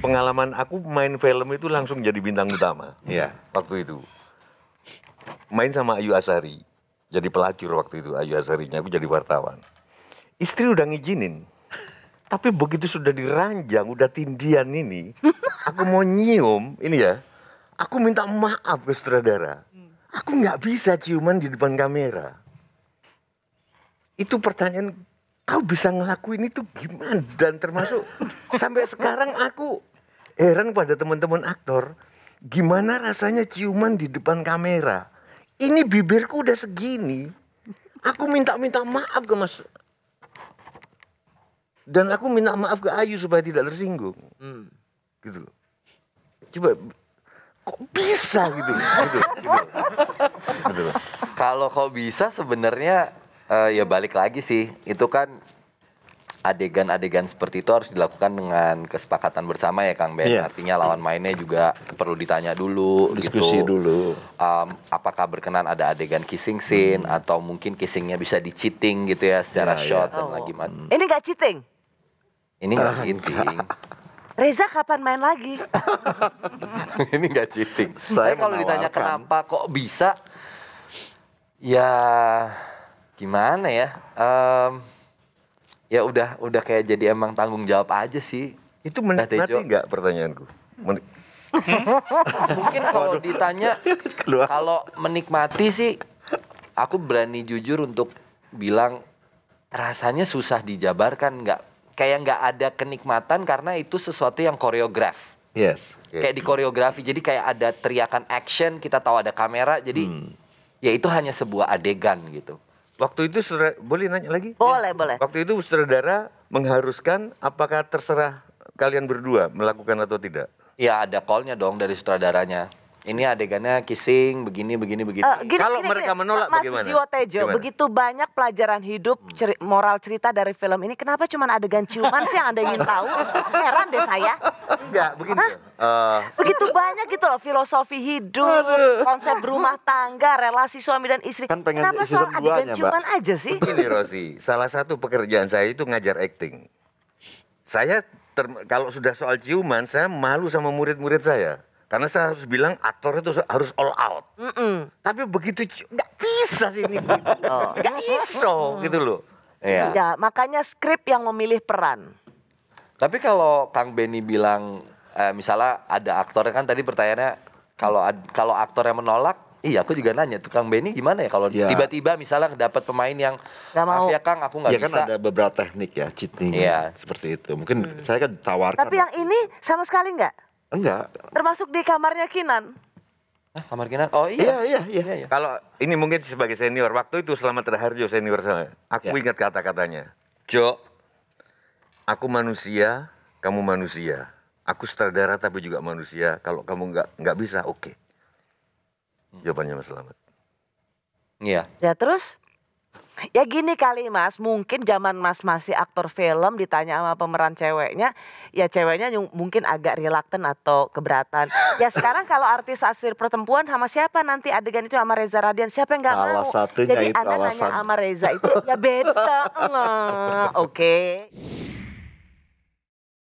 pengalaman aku main film itu langsung jadi bintang utama. Iya. Waktu itu. Main sama Ayu Asari. Jadi pelacur waktu itu Ayu Asarinya aku jadi wartawan. Istri udah ngijinin. Tapi begitu sudah diranjang, udah tindian ini, aku mau nyium, ini ya, aku minta maaf ke sutradara. Hmm. Aku nggak bisa ciuman di depan kamera. Itu pertanyaan kau bisa ngelakuin itu gimana dan termasuk sampai sekarang aku heran pada teman-teman aktor, gimana rasanya ciuman di depan kamera. Ini bibirku udah segini. Aku minta-minta maaf ke Mas dan aku minta maaf ke Ayu supaya tidak tersinggung hmm. gitu coba kok bisa gitu loh gitu, gitu. gitu kalau kau bisa sebenarnya uh, ya balik lagi sih itu kan adegan-adegan seperti itu harus dilakukan dengan kesepakatan bersama ya Kang Ben. Yeah. Artinya lawan mainnya juga perlu ditanya dulu, diskusi gitu. dulu. Um, apakah berkenan ada adegan kissing scene hmm. atau mungkin kissingnya bisa di cheating gitu ya secara yeah, iya. shot yeah. dan oh. lagi mat. Hmm. Ini gak cheating? Ini gak ah, cheating. Reza kapan main lagi? Ini gak cheating. Saya kalau ditanya kenapa kok bisa, ya gimana ya? Um, ya udah udah kayak jadi emang tanggung jawab aja sih itu menikmati nah, nggak pertanyaanku Men mungkin kalau ditanya kalau menikmati sih aku berani jujur untuk bilang rasanya susah dijabarkan nggak kayak nggak ada kenikmatan karena itu sesuatu yang koreograf yes okay. kayak di koreografi jadi kayak ada teriakan action kita tahu ada kamera jadi hmm. ya itu hanya sebuah adegan gitu Waktu itu boleh nanya lagi? Ya. Boleh, ya? boleh. Waktu itu sutradara mengharuskan apakah terserah kalian berdua melakukan atau tidak? Ya ada callnya dong dari sutradaranya ini adegannya kissing begini begini begini. Uh, gini, Kalau gini, mereka gini. menolak Mas bagaimana? Jiwo Tejo, begitu banyak pelajaran hidup hmm. ceri moral cerita dari film ini kenapa cuma adegan ciuman sih yang Anda ingin tahu? Heran deh saya. Enggak, begini. Uh. Begitu banyak gitu loh filosofi hidup, konsep rumah tangga, relasi suami dan istri. Kan pengen kenapa soal adegan ciuman Mbak. aja sih? Ini Rosi, salah satu pekerjaan saya itu ngajar acting. Saya kalau sudah soal ciuman, saya malu sama murid-murid saya karena saya harus bilang aktor itu harus all out. Mm -mm. Tapi begitu nggak bisa sih ini, oh. nggak oh. iso gitu loh. Iya. Ya, makanya skrip yang memilih peran. Tapi kalau Kang Benny bilang, eh, misalnya ada aktor kan tadi pertanyaannya kalau kalau aktor yang menolak, Iya, aku juga nanya tuh Kang Benny gimana ya kalau ya. tiba-tiba misalnya dapat pemain yang gak mau. Maaf ya Kang, aku nggak ya, bisa. kan ada beberapa teknik ya cheating ya. Iya. seperti itu. Mungkin hmm. saya kan tawarkan. Tapi yang ini sama sekali nggak? Enggak. Termasuk di kamarnya Kinan. Hah, kamar Kinan? Oh iya. Iya, iya, iya. iya, iya. Kalau ini mungkin sebagai senior, waktu itu Selamat terharjo senior saya. Aku ya. ingat kata-katanya. Jo, aku manusia, kamu manusia. Aku sutradara tapi juga manusia. Kalau kamu nggak nggak bisa, oke. Okay. Hmm. Jawabannya Mas Selamat. Iya. Ya terus? Ya gini kali mas, mungkin zaman mas masih aktor film ditanya sama pemeran ceweknya, ya ceweknya mungkin agak reluctant atau keberatan. Ya sekarang kalau artis asli pertempuan sama siapa nanti adegan itu sama Reza Radian, siapa yang gak Salah mau? Satunya Jadi itu anda alasan. nanya sama Reza itu ya beda, oke. Okay.